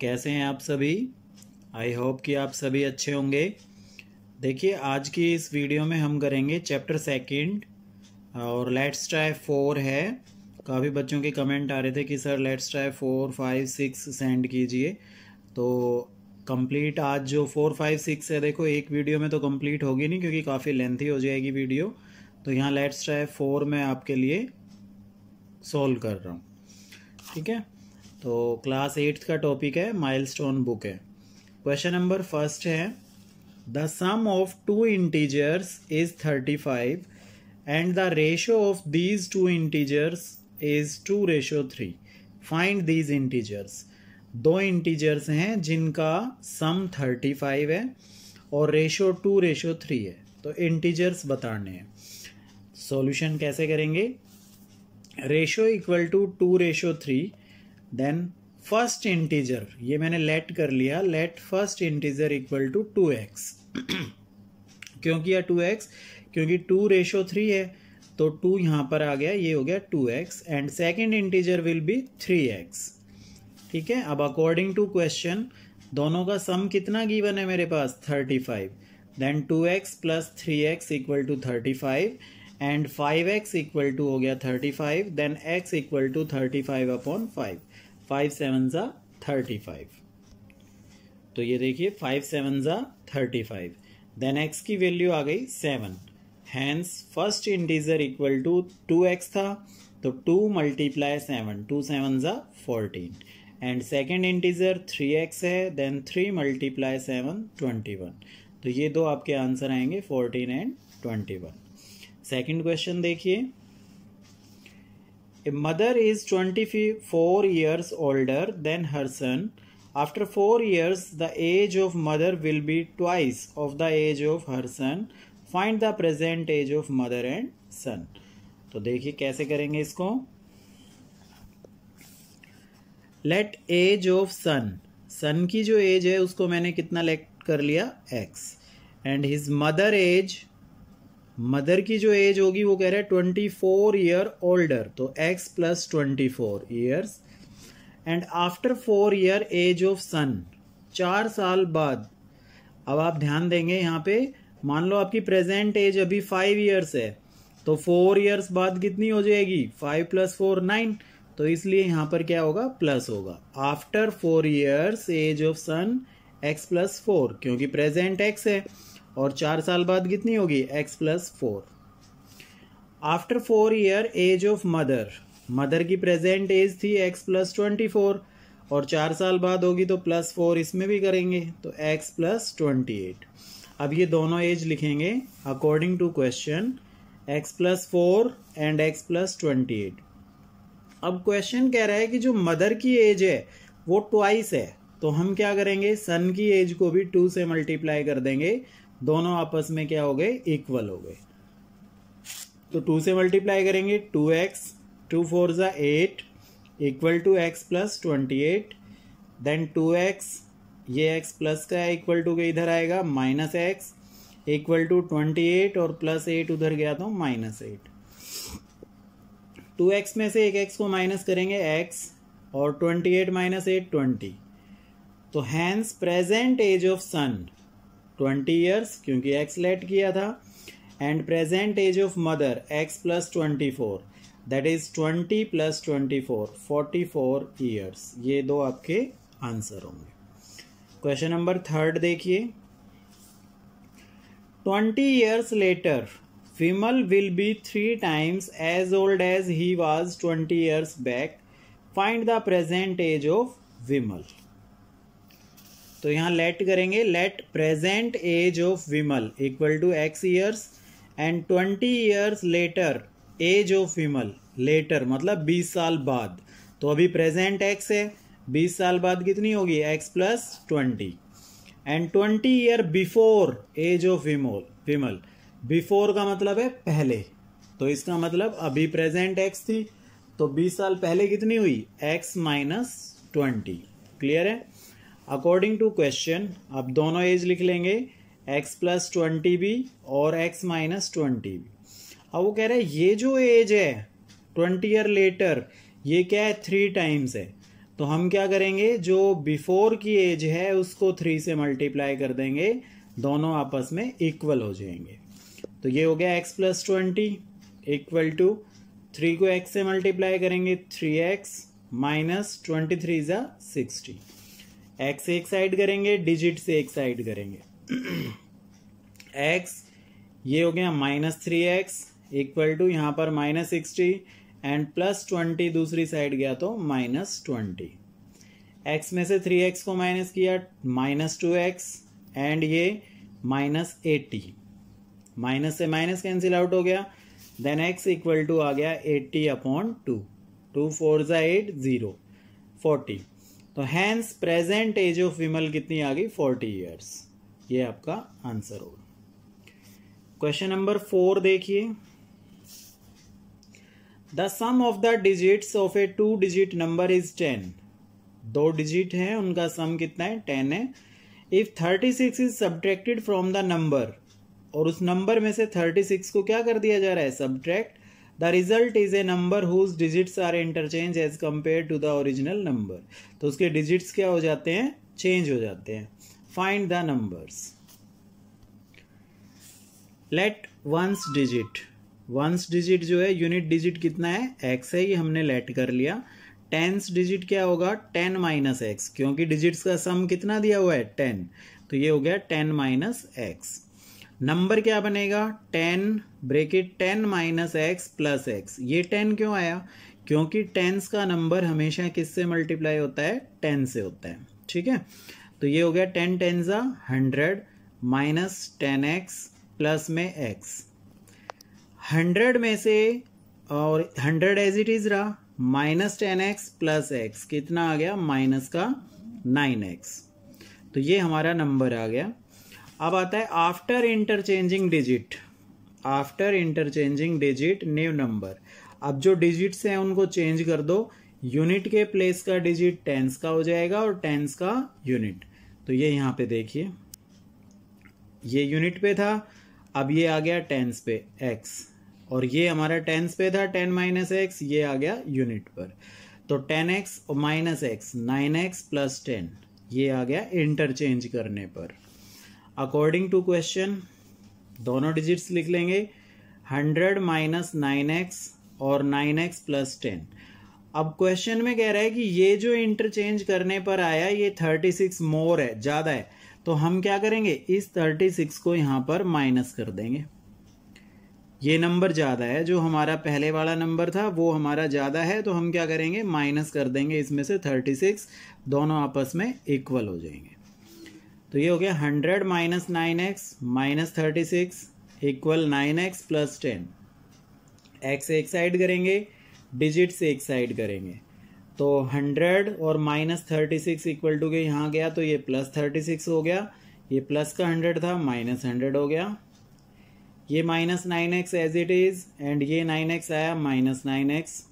कैसे हैं आप सभी आई होप कि आप सभी अच्छे होंगे देखिए आज की इस वीडियो में हम करेंगे चैप्टर सेकंड और लेट्स ट्राई फोर है काफ़ी बच्चों के कमेंट आ रहे थे कि sir let's try four five six send कीजिए तो कंप्लीट आज जो फोर फाइव सिक्स है देखो एक वीडियो में तो कंप्लीट होगी नहीं क्योंकि काफ़ी लेंथी हो जाएगी वीडियो तो यहाँ लेट्स ट्राई फोर में आपके लिए सॉल्व कर रहा हूँ ठीक है तो क्लास एट्थ का टॉपिक है माइलस्टोन बुक है क्वेश्चन नंबर फर्स्ट है the sum of two integers is thirty five and the ratio of these two integers is two ratio three find these integers दो इंटीजर्स हैं जिनका सम थर्टी फाइव है और रेशो टू रेशो थ्री है तो integers बताने हैं सॉल्यूशन कैसे करेंगे ratio equal to two ratio three then first integer ये मैंने लेट कर लिया let first integer equal to two x क्योंकि यह टू एक्स क्योंकि टू रेशो थ्री है तो टू यहाँ पर आ गया ये हो गया two x and second integer will be three x ठीक है अब अकॉर्डिंग टू क्वेश्चन दोनों का सम कितना गिवन है मेरे पास thirty five then two x plus three x equal to thirty five and five x equal to हो गया thirty five then x equal to thirty five upon five five seven ज़ा thirty five तो ये देखिए five seven ज़ा thirty five then x की value आ गई seven hence first integer equal to two x था तो two multiply seven two seven ज़ा fourteen and second integer three x है then three multiply seven twenty one तो ये दो आपके आंसर आएंगे fourteen and twenty one second question देखिए A mother is 24 years older than her son. After 4 years, the age of mother will be twice of the age of her son. Find the present age of mother and son. तो देखिए कैसे करेंगे इसको let age of son son की जो as है उसको मैंने कितना लेट कर लिया x and his mother age mother की जो एज होगी वो कह रहे हैं ट्वेंटी फोर ईयर ओल्डर तो x plus twenty four years and after four year age of son चार साल बाद अब आप ध्यान देंगे यहाँ पे मान लो आपकी प्रेजेंट एज अभी फाइव ईयर्स है तो फोर ईयर्स बाद कितनी हो जाएगी फाइव प्लस फोर नाइन तो इसलिए यहाँ पर क्या होगा प्लस होगा after four years age of son x plus four क्योंकि प्रेजेंट एक्स है और चार साल बाद कितनी होगी x plus four after four year age of mother mother की प्रेजेंट एज थी एक्स प्लस ट्वेंटी फोर और चार साल बाद होगी तो प्लस फोर इसमें भी करेंगे तो एक्स प्लस ट्वेंटी एट अब ये दोनों एज लिखेंगे according to question x plus four and x plus twenty eight अब क्वेश्चन कह रहा है कि जो मदर की एज है वो ट्वाइस है तो हम क्या करेंगे सन की एज को भी टू से मल्टीप्लाई कर देंगे दोनों आपस में क्या हो गए इक्वल हो गए तो टू से मल्टीप्लाई करेंगे टू एक्स टू फोर ज़ा eight equal to x plus twenty eight then two x ये एक्स प्लस का है इक्वल टू के इधर आएगा minus x equal to twenty eight और प्लस एट उधर गया तो माइनस एट टू एक्स में से एक एक्स को माइनस करेंगे एक्स और twenty eight minus eight twenty तो hence present age of son twenty years क्योंकि एक्स लेट किया था and present age of mother x plus twenty four that is twenty plus twenty four forty four years ये दो आपके answer होंगे question number third देखिए twenty years later Vimal will be three times as old as he was twenty years back find the present age of विमल तो यहाँ let करेंगे let present age of Vimal equal to x years and twenty years later age of Vimal later मतलब बीस साल बाद तो अभी present x है बीस साल बाद कितनी होगी x plus twenty and twenty year before age of Vimal Vimal before का मतलब है पहले तो इसका मतलब अभी प्रेजेंट एक्स थी तो बीस साल पहले कितनी हुई एक्स माइनस ट्वेंटी क्लियर है अकॉर्डिंग टू क्वेश्चन आप दोनों एज लिख लेंगे एक्स प्लस ट्वेंटी भी और एक्स माइनस ट्वेंटी भी अब वो कह रहे हैं ये जो एज है ट्वेंटी ईयर लेटर ये क्या है थ्री टाइम्स है तो हम क्या करेंगे जो बिफोर की एज है उसको थ्री से मल्टीप्लाई कर देंगे दोनों आपस में इक्वल हो जाएंगे तो ये हो गया x plus twenty equal to three को एक्स से मल्टीप्लाई करेंगे three x minus twenty three ज़ा सिक्सटी एक्स एक साइड करेंगे डिजिट से एक साइड करेंगे एक्स ये हो गया minus three x equal to यहां पर minus sixty and plus twenty दूसरी साइड गया तो माइनस ट्वेंटी एक्स में से थ्री एक्स को माइनस किया माइनस टू एक्स एंड ये माइनस एटी माइनस से माइनस कैंसिल आउट हो गया देन एक्स इक्वल टू आ गया eighty upon two two four eight zero forty तो hence present age of Vimal कितनी आ गई फोर्टी ईयर्स ये आपका आंसर होगा क्वेश्चन नंबर फोर देखिए the sum of the digits of a two digit number is ten दो डिजिट हैं उनका सम कितना है टेन है if thirty six is subtracted from the number और उस नंबर में से थर्टी सिक्स को क्या कर दिया जा रहा है subtract the result is a number whose digits are interchange as compare to the original number तो उसके डिजिट्स क्या हो जाते हैं चेंज हो जाते हैं find the numbers let ones digit ones digit जो है यूनिट डिजिट कितना है एक्स है ये हमने लेट कर लिया टेंस डिजिट क्या होगा टेन माइनस एक्स क्योंकि डिजिट्स का सम कितना दिया हुआ है टेन तो ये हो गया टेन माइनस एक्स नंबर क्या बनेगा ten bracket ten minus x plus x ये टेन क्यों आया क्योंकि टेंस का नंबर हमेशा किससे मल्टीप्लाई होता है टेन से होता है ठीक है तो ये हो गया ten ten hundred minus ten x plus में एक्स हंड्रेड में से और हंड्रेड एज इट इज़ रहा minus ten x plus x कितना आ गया माइनस का नाइन एक्स तो ये हमारा नंबर आ गया अब आता है after interchanging digit after interchanging digit new number अब जो डिजिट्स हैं उनको चेंज कर दो यूनिट के प्लेस का डिजिट टेंस का हो जाएगा और टेंस का यूनिट तो ये यहाँ पे देखिए ये यूनिट पे था अब ये आ गया टेंस पे एक्स और ये हमारा टेंस पे था टेन माइनस एक्स ये आ गया यूनिट पर तो ten x minus x nine x plus ten ये आ गया इंटरचेंज करने पर अकॉर्डिंग टू क्वेश्चन दोनों डिजिट्स लिख लेंगे हंड्रेड माइनस नाइन एक्स और नाइन एक्स प्लस टेन अब क्वेश्चन में कह रहा है कि ये जो इंटरचेंज करने पर आया ये थर्टी सिक्स मोर है ज़्यादा है तो हम क्या करेंगे इस थर्टी सिक्स को यहां पर माइनस कर देंगे ये नंबर ज़्यादा है जो हमारा पहले वाला नंबर था वो हमारा ज़्यादा है तो हम क्या करेंगे माइनस कर देंगे इसमें से थर्टी सिक्स दोनों आपस में इक्वल हो जाएंगे तो ये हो गया hundred minus nine x minus thirty six equal nine x plus ten x एक साइड करेंगे डिजिट से एक साइड करेंगे तो हंड्रेड और minus thirty six equal to के यहाँ गया तो ये प्लस थर्टी सिक्स हो गया ये प्लस का हंड्रेड था माइनस हंड्रेड हो गया ये minus nine x as it is and ये नाइन एक्स आया minus nine x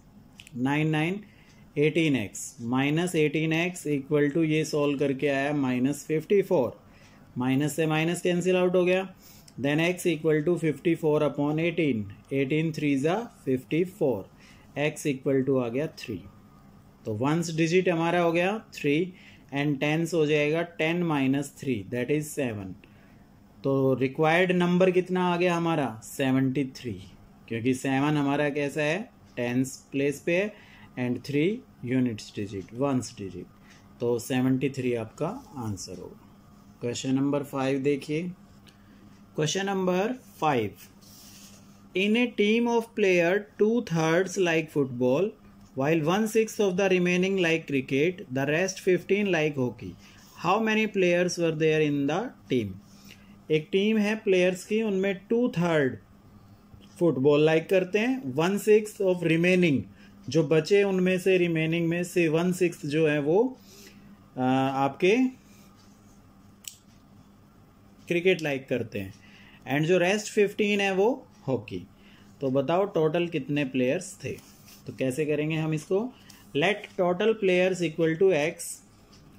nine nine eighteen x minus eighteen x equal to ये सॉल्व करके आया माइनस फिफ्टी फोर माइनस से माइनस कैंसिल आउट हो गया then x equal to fifty four upon eighteen eighteen three ज़ा fifty four x equal to आ गया three तो वंस डिजिट हमारा हो गया थ्री एंड टेंस हो जाएगा ten minus three that is seven तो रिक्वायर्ड नंबर कितना आ गया हमारा सेवेंटी थ्री क्योंकि सेवन हमारा कैसा है टेंस प्लेस पे है and three units digit ones digit तो सेवेंटी थ्री आपका आंसर होगा क्वेश्चन नंबर फाइव देखिए question number five in a team of player two thirds like football while one six of the remaining like cricket the rest fifteen like hockey how many players were there in the team एक team है players की उनमें to third football like करते हैं one six of remaining जो बचे उनमें से रिमेनिंग में से वन सिक्स जो है वो आ, आपके क्रिकेट लाइक करते हैं एंड जो रेस्ट फिफ्टीन है वो हॉकी तो बताओ टोटल कितने प्लेयर्स थे तो कैसे करेंगे हम इसको let total players equal to x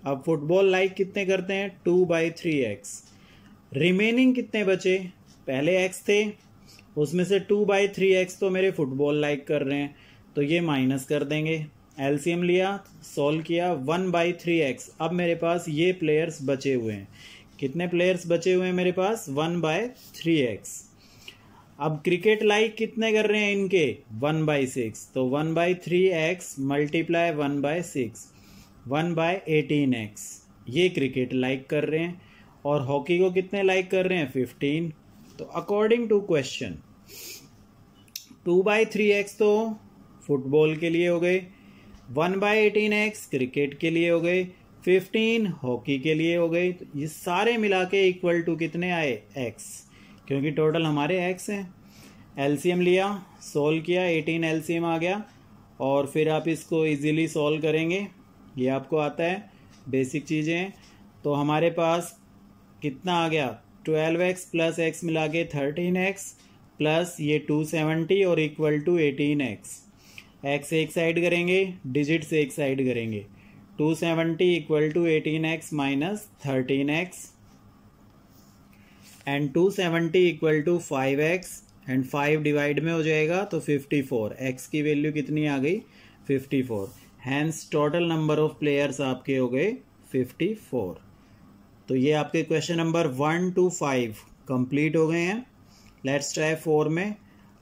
अब फुटबॉल लाइक कितने करते हैं two by three x remaining कितने बचे पहले एक्स थे उसमें से टू बाई थ्री एक्स तो मेरे फुटबॉल लाइक कर रहे हैं तो ये माइनस कर देंगे एलसीएम लिया सोल्व किया वन बाई थ्री एक्स अब मेरे पास ये प्लेयर्स बचे हुए हैं कितने प्लेयर्स बचे हुए हैं मेरे पास वन बाय थ्री एक्स अब क्रिकेट लाइक कितने कर रहे हैं इनके वन बाई सिक्स तो one by three x multiply one by six one by eighteen x ये क्रिकेट लाइक कर रहे हैं और हॉकी को कितने लाइक कर रहे हैं फिफ्टीन तो according to question two by three x तो फुटबॉल के लिए हो गए one by eighteen x cricket के लिए हो गए फिफ्टीन हॉकी के लिए हो गए तो ये सारे मिला के इक्वल टू कितने आए एक्स क्योंकि टोटल हमारे एक्स हैं एलसीएम लिया सोल्व किया एटीन एलसीएम आ गया और फिर आप इसको इजीली सॉल्व करेंगे ये आपको आता है बेसिक चीज़ें तो हमारे पास कितना आ गया ट्वेल्व एक्स प्लस एक्स मिला के थर्टीन एक्स प्लस ये टू सेवेंटी और equal to eighteen x x एक साइड करेंगे डिजिट से एक साइड करेंगे two seventy equal to eighteen x minus thirteen x and two seventy equal to five x and five divide में हो जाएगा तो फिफ्टी फोर एक्स की वैल्यू कितनी आ गई fifty four hence total number of players आपके हो गए फिफ्टी फोर तो ये आपके question number one two five complete हो गए हैं लेट्स ट्राई फोर में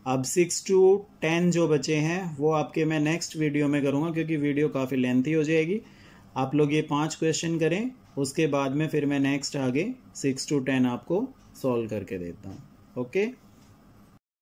अब सिक्स टू टेन जो बचे हैं वो आपके मैं नेक्स्ट वीडियो में करूँगा क्योंकि वीडियो काफ़ी लेंथी हो जाएगी आप लोग ये पांच क्वेश्चन करें उसके बाद में फिर मैं नेक्स्ट आगे सिक्स टू टेन आपको सॉल्व करके देता हूँ ओके